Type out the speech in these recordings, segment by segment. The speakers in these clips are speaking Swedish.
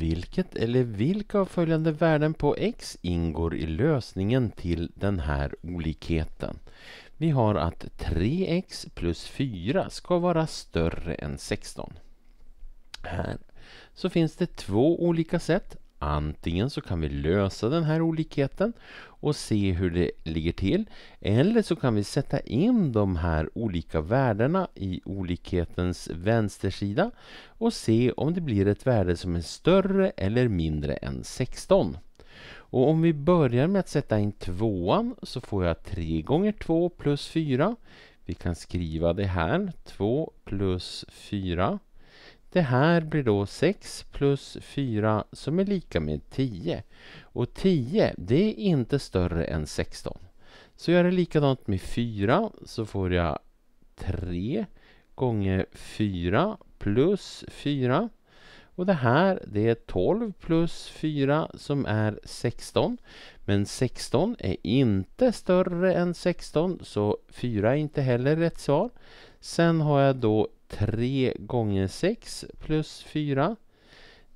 Vilket eller vilka av följande värden på x ingår i lösningen till den här olikheten? Vi har att 3x plus 4 ska vara större än 16. Här så finns det två olika sätt Antingen så kan vi lösa den här olikheten och se hur det ligger till. Eller så kan vi sätta in de här olika värdena i olikhetens vänstersida och se om det blir ett värde som är större eller mindre än 16. Och om vi börjar med att sätta in tvåan så får jag 3 gånger 2 plus 4. Vi kan skriva det här, 2 plus 4 det här blir då 6 plus 4 som är lika med 10. Och 10 det är inte större än 16. Så gör jag likadant med 4 så får jag 3 gånger 4 plus 4. Och det här det är 12 plus 4 som är 16. Men 16 är inte större än 16 så 4 är inte heller rätt svar. Sen har jag då 3 gånger 6 plus 4.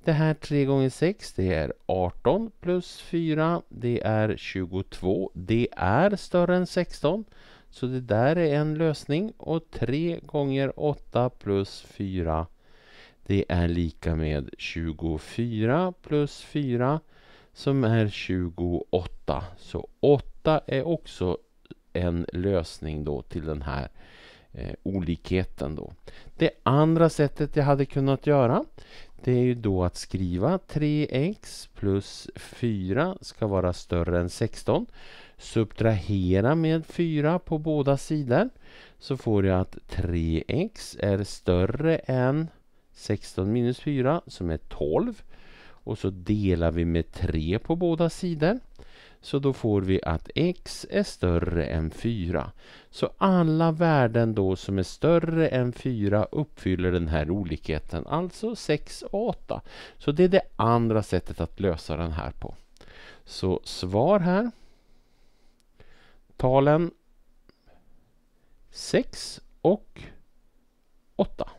Det här 3 gånger 6 det är 18 plus 4 det är 22. Det är större än 16. Så det där är en lösning och 3 gånger 8 plus 4 det är lika med 24 plus 4 som är 28. Så 8 är också en lösning då till den här eh, olikheten. Då. Det andra sättet jag hade kunnat göra det är ju då att skriva 3x plus 4 ska vara större än 16. Subtrahera med 4 på båda sidor så får jag att 3x är större än 16 minus 4 som är 12. Och så delar vi med 3 på båda sidor. Så då får vi att x är större än 4. Så alla värden då som är större än 4 uppfyller den här olikheten, alltså 6 och 8. Så det är det andra sättet att lösa den här på. Så svar här. Talen 6 och 8.